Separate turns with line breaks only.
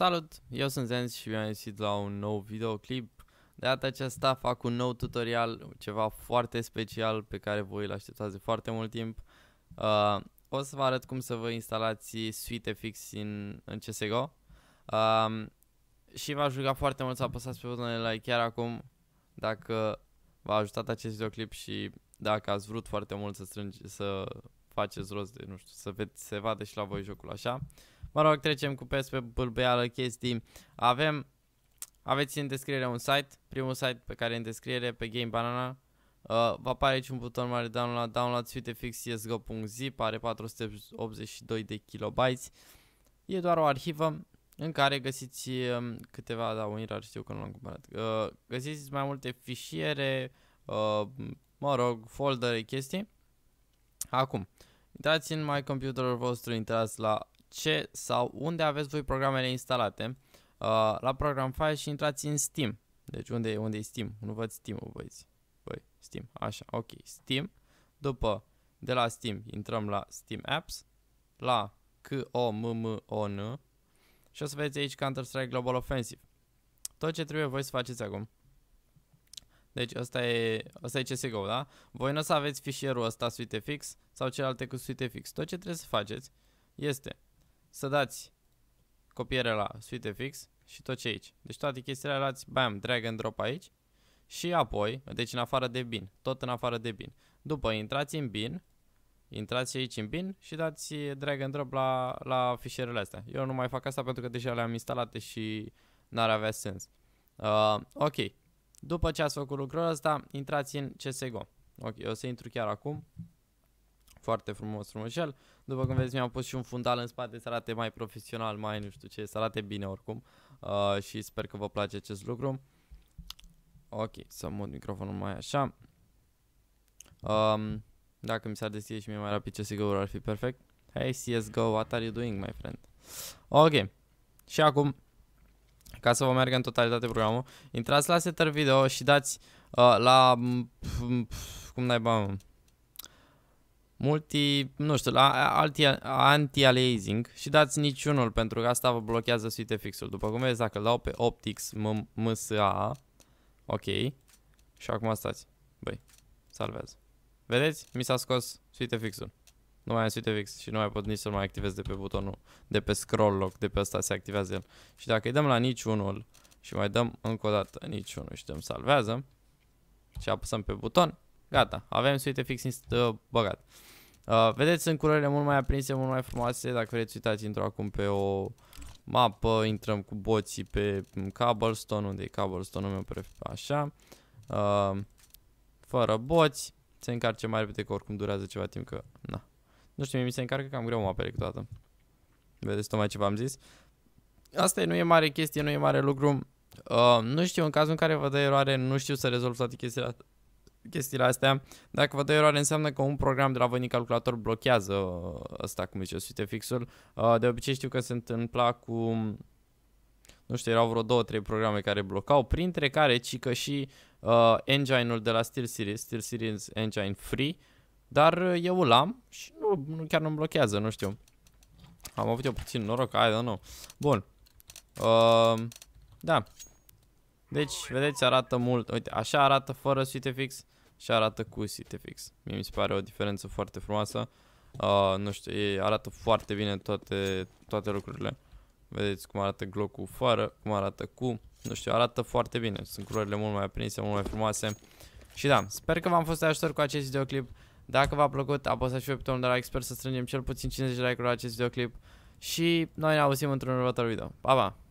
Salut, eu sunt Zenz și mi-am la un nou videoclip. De data aceasta fac un nou tutorial, ceva foarte special pe care voi îl așteptați de foarte mult timp. Uh, o să vă arăt cum să vă instalați fix în, în CSGO. Uh, um, și v-aș ruga foarte mult să apăsați pe butonul like chiar acum dacă v-a ajutat acest videoclip și dacă ați vrut foarte mult să strânge, să faceți rost de, nu știu, să veți, se vadă și la voi jocul așa. Uh, Mă rog, trecem cu pes pe bâlbâială chestii. Avem, aveți în descriere un site, primul site pe care e în descriere, pe Game Banana. Uh, va apare aici un buton mare download, download suite fix csgo.zip, are 482 de kilobytes. E doar o arhivă în care găsiți um, câteva, da, un irar știu că nu l-am cumpărat. Uh, găsiți mai multe fișiere, uh, mă rog, foldere, chestii. Acum, intrați în My Computerul vostru, intrați la ce sau unde aveți voi programele instalate. Uh, la Program File și intrați în Steam. Deci unde, unde e Steam? Nu văd Steam-ul, băieți. Băi, Steam. Așa, ok. Steam. După, de la Steam, intrăm la Steam Apps. La c o m m o n Și o să vedeți aici Counter-Strike Global Offensive. Tot ce trebuie voi să faceți acum. Deci asta e, asta e CSGO, da? Voi nu o să aveți fișierul ăsta suite fix sau celelalte cu suite fix. Tot ce trebuie să faceți este să dați copiere la SuiteFix și tot ce aici. Deci toate chestiile luați, bam, drag and drop aici și apoi, deci în afară de bin, tot în afară de bin. După intrați în bin, intrați aici în bin și dați drag and drop la, la fișierele astea. Eu nu mai fac asta pentru că deja le-am instalate și n-ar avea sens. Uh, ok, după ce ați făcut lucrul ăsta, intrați în CSGO. Ok, eu o să intru chiar acum foarte frumos, frumușel. După cum vezi, mi-am pus și un fundal în spate să arate mai profesional, mai nu știu ce, să arate bine oricum. Uh, și sper că vă place acest lucru. Ok, să mut microfonul mai așa. Um, dacă mi s-ar deschide și mie mai rapid ce sigur ar fi perfect. Hey CSGO, what are you doing, my friend? Ok, și acum, ca să vă meargă în totalitate programul, intrați la setter video și dați uh, la... Mm, pf, mm, pf, cum naiba, mă? multi, nu știu, anti-aliasing și dați niciunul pentru că asta vă blochează suite fixul. După cum vezi, dacă îl dau pe Optics MSA, ok, și acum stați, băi, salvează. Vedeți? Mi s-a scos suite fixul. Nu mai am suite fix și nu mai pot nici să-l mai activez de pe butonul, de pe scroll lock, de pe asta se activează el. Și dacă îi dăm la niciunul și mai dăm încă o dată niciunul și dăm salvează și apăsăm pe buton, Gata, avem suite fix uh, băgat. Uh, vedeți, sunt culorile mult mai aprinse, mult mai frumoase. Dacă vreți, uitați, intru acum pe o mapă, intrăm cu boții pe cobblestone, unde e cobblestone-ul meu, prefer, așa. Uh, fără boți, se încarce mai repede, că oricum durează ceva timp, că, na. Nu știu, mi se încarcă cam greu mapele câteodată. Vedeți tocmai ce v-am zis. Asta nu e mare chestie, nu e mare lucru. Uh, nu știu, în cazul în care vă dă eroare, nu știu să rezolv toate chestiile astea chestiile astea. Dacă vă dă eroare, înseamnă că un program de la voi din calculator blochează uh, ăsta, cum zice, suite fixul. Uh, de obicei știu că se întâmpla cu nu știu, erau vreo două, trei programe care blocau, printre care ci că și uh, engine-ul de la SteelSeries, SteelSeries Engine Free, dar uh, eu îl am și nu, nu chiar nu-mi blochează, nu știu. Am avut eu puțin noroc, I don't know. Bun. Uh, da. Deci, vedeți, arată mult. Uite, așa arată fără Uh, și arată cu CTFX. Mie mi se pare o diferență foarte frumoasă. Uh, nu știu, ei arată foarte bine toate, toate lucrurile. Vedeți cum arată glow cu fără, cum arată cu. Nu știu, arată foarte bine. Sunt culorile mult mai aprinse, mult mai frumoase. Și da, sper că v-am fost de ajutor cu acest videoclip. Dacă v-a plăcut, apăsați și pe butonul de like. Sper să strângem cel puțin 50 de like-uri la acest videoclip. Și noi ne auzim într-un următor video. Pa, pa!